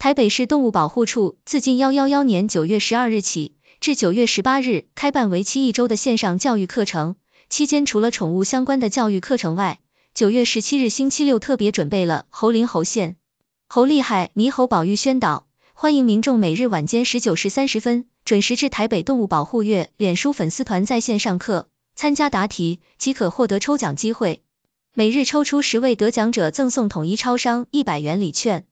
台北市动物保护处自近幺幺幺年九月十二日起至九月十八日开办为期一周的线上教育课程，期间除了宠物相关的教育课程外，九月十七日星期六特别准备了猴灵猴现猴厉害猕猴保育宣导，欢迎民众每日晚间十九时三十分准时至台北动物保护月脸书粉丝团在线上课，参加答题即可获得抽奖机会，每日抽出十位得奖者赠送统一超商一百元礼券。